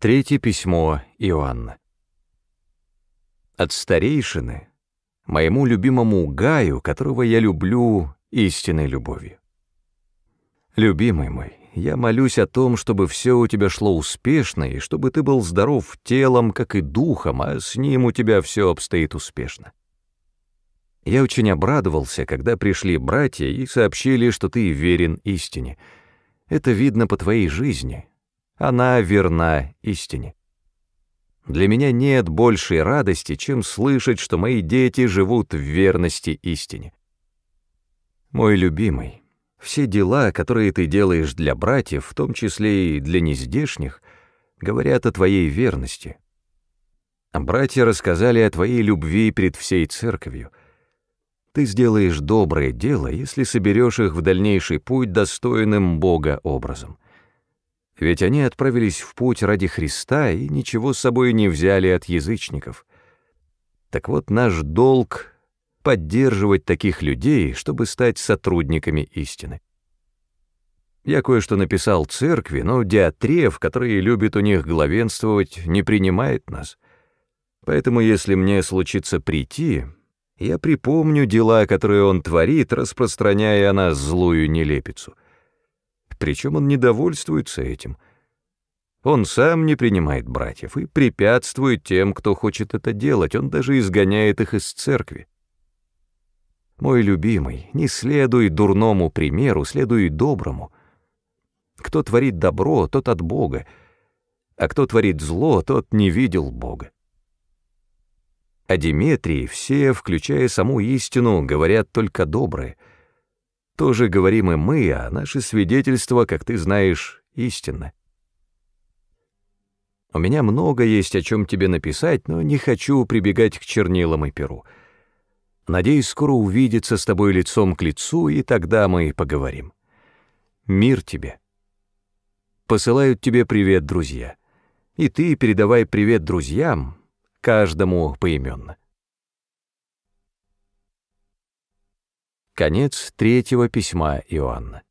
Третье письмо Иоанна. От старейшины, моему любимому Гаю, которого я люблю истинной любовью. Любимый мой, я молюсь о том, чтобы все у тебя шло успешно и чтобы ты был здоров телом, как и духом, а с ним у тебя все обстоит успешно. Я очень обрадовался, когда пришли братья и сообщили, что ты верен истине. Это видно по твоей жизни, она верна истине. Для меня нет большей радости, чем слышать, что мои дети живут в верности истине. Мой любимый, все дела, которые ты делаешь для братьев, в том числе и для нездешних, говорят о твоей верности. Братья рассказали о твоей любви перед всей церковью. Ты сделаешь доброе дело, если соберешь их в дальнейший путь достойным Бога образом. Ведь они отправились в путь ради Христа и ничего с собой не взяли от язычников. Так вот, наш долг — поддерживать таких людей, чтобы стать сотрудниками истины. Я кое-что написал церкви, но Диатреф, который любит у них главенствовать, не принимает нас. Поэтому, если мне случится прийти, я припомню дела, которые он творит, распространяя о нас злую нелепицу — причем он недовольствуется этим. Он сам не принимает братьев и препятствует тем, кто хочет это делать, он даже изгоняет их из церкви. Мой любимый, не следуй дурному примеру, следуй доброму. Кто творит добро, тот от Бога, а кто творит зло, тот не видел Бога. А Диметрии все, включая саму истину, говорят только добрые — тоже говорим и мы, а наше свидетельство, как ты знаешь, истинно. У меня много есть о чем тебе написать, но не хочу прибегать к чернилам и перу. Надеюсь, скоро увидеться с тобой лицом к лицу, и тогда мы и поговорим. Мир тебе. Посылают тебе привет, друзья. И ты передавай привет друзьям, каждому поименно. Конец третьего письма Иоанна.